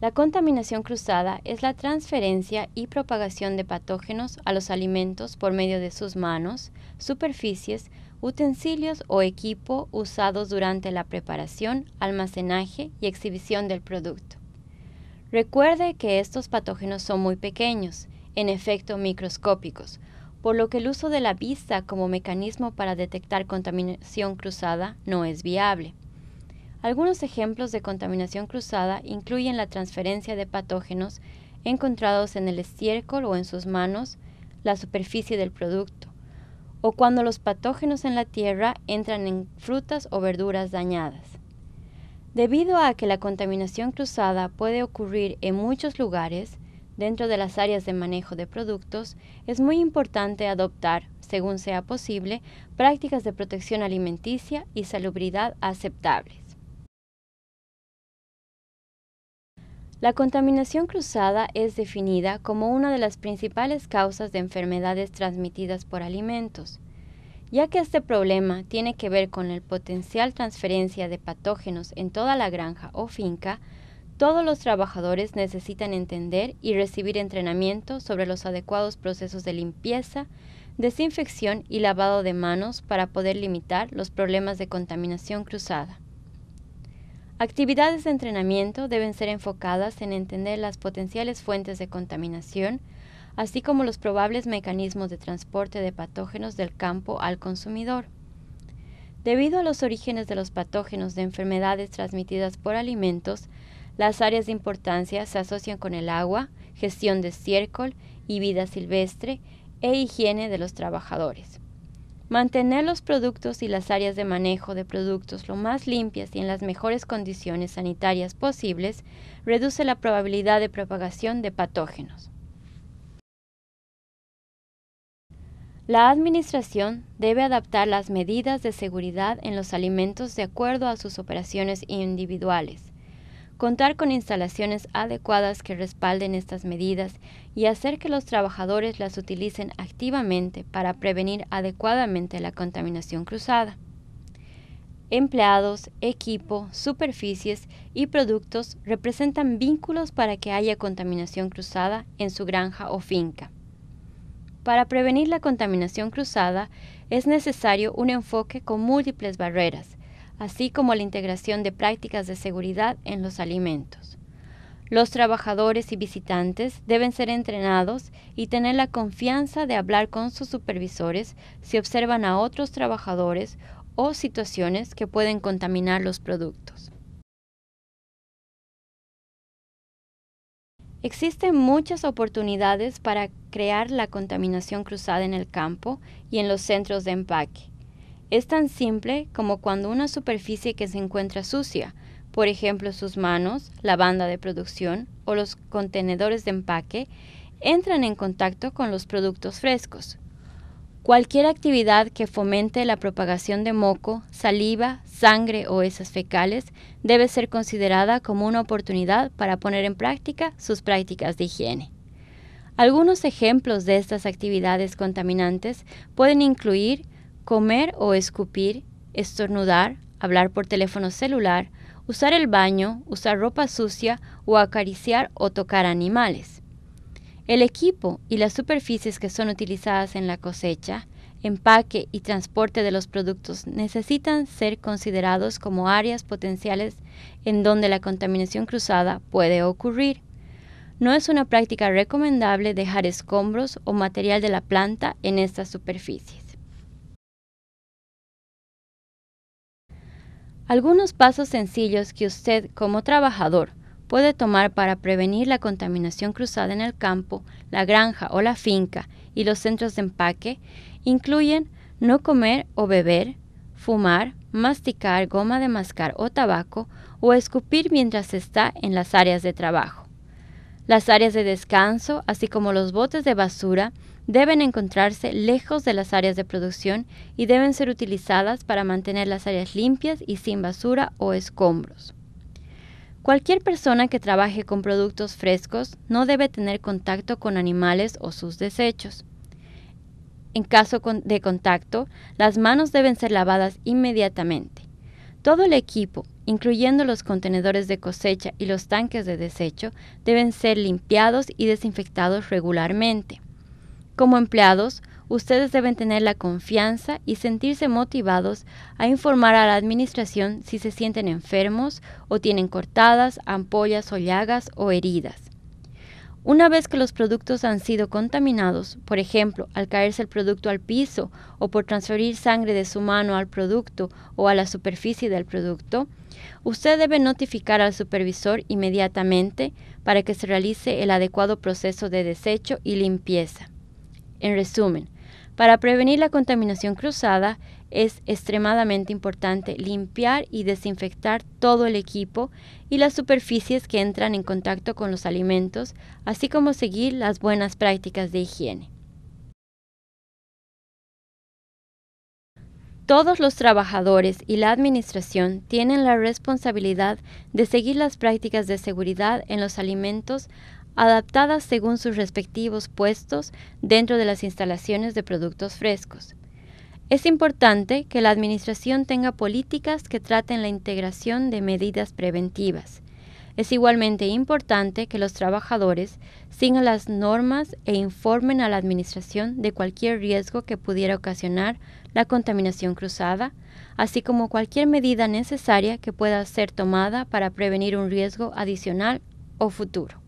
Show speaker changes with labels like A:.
A: La contaminación cruzada es la transferencia y propagación de patógenos a los alimentos por medio de sus manos, superficies, utensilios o equipo usados durante la preparación, almacenaje y exhibición del producto. Recuerde que estos patógenos son muy pequeños, en efecto microscópicos, por lo que el uso de la vista como mecanismo para detectar contaminación cruzada no es viable. Algunos ejemplos de contaminación cruzada incluyen la transferencia de patógenos encontrados en el estiércol o en sus manos, la superficie del producto, o cuando los patógenos en la tierra entran en frutas o verduras dañadas. Debido a que la contaminación cruzada puede ocurrir en muchos lugares, dentro de las áreas de manejo de productos, es muy importante adoptar, según sea posible, prácticas de protección alimenticia y salubridad aceptables. La contaminación cruzada es definida como una de las principales causas de enfermedades transmitidas por alimentos, ya que este problema tiene que ver con el potencial transferencia de patógenos en toda la granja o finca, todos los trabajadores necesitan entender y recibir entrenamiento sobre los adecuados procesos de limpieza, desinfección y lavado de manos para poder limitar los problemas de contaminación cruzada. Actividades de entrenamiento deben ser enfocadas en entender las potenciales fuentes de contaminación, así como los probables mecanismos de transporte de patógenos del campo al consumidor. Debido a los orígenes de los patógenos de enfermedades transmitidas por alimentos, las áreas de importancia se asocian con el agua, gestión de estiércol y vida silvestre e higiene de los trabajadores. Mantener los productos y las áreas de manejo de productos lo más limpias y en las mejores condiciones sanitarias posibles reduce la probabilidad de propagación de patógenos. La Administración debe adaptar las medidas de seguridad en los alimentos de acuerdo a sus operaciones individuales contar con instalaciones adecuadas que respalden estas medidas y hacer que los trabajadores las utilicen activamente para prevenir adecuadamente la contaminación cruzada. Empleados, equipo, superficies y productos representan vínculos para que haya contaminación cruzada en su granja o finca. Para prevenir la contaminación cruzada es necesario un enfoque con múltiples barreras, así como la integración de prácticas de seguridad en los alimentos. Los trabajadores y visitantes deben ser entrenados y tener la confianza de hablar con sus supervisores si observan a otros trabajadores o situaciones que pueden contaminar los productos. Existen muchas oportunidades para crear la contaminación cruzada en el campo y en los centros de empaque. Es tan simple como cuando una superficie que se encuentra sucia, por ejemplo sus manos, la banda de producción o los contenedores de empaque, entran en contacto con los productos frescos. Cualquier actividad que fomente la propagación de moco, saliva, sangre o esas fecales debe ser considerada como una oportunidad para poner en práctica sus prácticas de higiene. Algunos ejemplos de estas actividades contaminantes pueden incluir comer o escupir, estornudar, hablar por teléfono celular, usar el baño, usar ropa sucia o acariciar o tocar animales. El equipo y las superficies que son utilizadas en la cosecha, empaque y transporte de los productos necesitan ser considerados como áreas potenciales en donde la contaminación cruzada puede ocurrir. No es una práctica recomendable dejar escombros o material de la planta en estas superficies. Algunos pasos sencillos que usted como trabajador puede tomar para prevenir la contaminación cruzada en el campo, la granja o la finca y los centros de empaque incluyen no comer o beber, fumar, masticar goma de mascar o tabaco o escupir mientras está en las áreas de trabajo. Las áreas de descanso, así como los botes de basura, deben encontrarse lejos de las áreas de producción y deben ser utilizadas para mantener las áreas limpias y sin basura o escombros. Cualquier persona que trabaje con productos frescos no debe tener contacto con animales o sus desechos. En caso de contacto, las manos deben ser lavadas inmediatamente. Todo el equipo, incluyendo los contenedores de cosecha y los tanques de desecho, deben ser limpiados y desinfectados regularmente. Como empleados, ustedes deben tener la confianza y sentirse motivados a informar a la administración si se sienten enfermos o tienen cortadas, ampollas o llagas o heridas. Una vez que los productos han sido contaminados, por ejemplo, al caerse el producto al piso o por transferir sangre de su mano al producto o a la superficie del producto, usted debe notificar al supervisor inmediatamente para que se realice el adecuado proceso de desecho y limpieza. En resumen, para prevenir la contaminación cruzada es extremadamente importante limpiar y desinfectar todo el equipo y las superficies que entran en contacto con los alimentos, así como seguir las buenas prácticas de higiene. Todos los trabajadores y la administración tienen la responsabilidad de seguir las prácticas de seguridad en los alimentos adaptadas según sus respectivos puestos dentro de las instalaciones de productos frescos. Es importante que la Administración tenga políticas que traten la integración de medidas preventivas. Es igualmente importante que los trabajadores sigan las normas e informen a la Administración de cualquier riesgo que pudiera ocasionar la contaminación cruzada, así como cualquier medida necesaria que pueda ser tomada para prevenir un riesgo adicional o futuro.